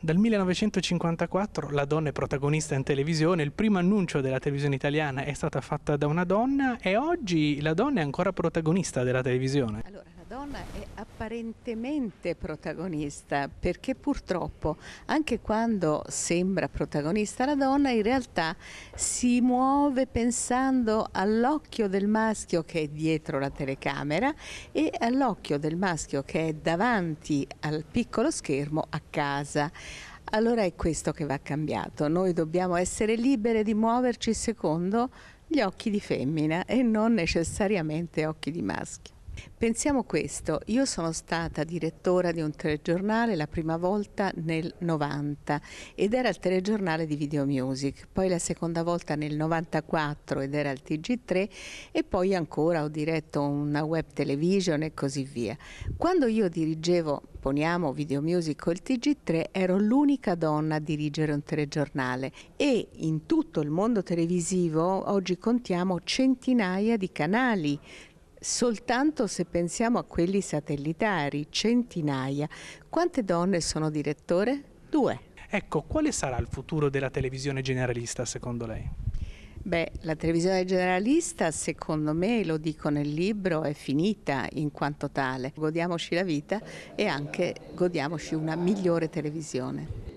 Dal 1954 la donna è protagonista in televisione, il primo annuncio della televisione italiana è stata fatta da una donna e oggi la donna è ancora protagonista della televisione. Allora donna è apparentemente protagonista perché purtroppo anche quando sembra protagonista la donna in realtà si muove pensando all'occhio del maschio che è dietro la telecamera e all'occhio del maschio che è davanti al piccolo schermo a casa. Allora è questo che va cambiato, noi dobbiamo essere libere di muoverci secondo gli occhi di femmina e non necessariamente occhi di maschio. Pensiamo questo, io sono stata direttora di un telegiornale la prima volta nel 90 ed era il telegiornale di Video Music, poi la seconda volta nel 94 ed era il TG3 e poi ancora ho diretto una web television e così via. Quando io dirigevo poniamo Video Music o il TG3, ero l'unica donna a dirigere un telegiornale e in tutto il mondo televisivo oggi contiamo centinaia di canali, soltanto se pensiamo a quelli satellitari, centinaia. Quante donne sono direttore? Due. Ecco, quale sarà il futuro della televisione generalista secondo lei? Beh, la televisione generalista, secondo me, lo dico nel libro, è finita in quanto tale. Godiamoci la vita e anche godiamoci una migliore televisione.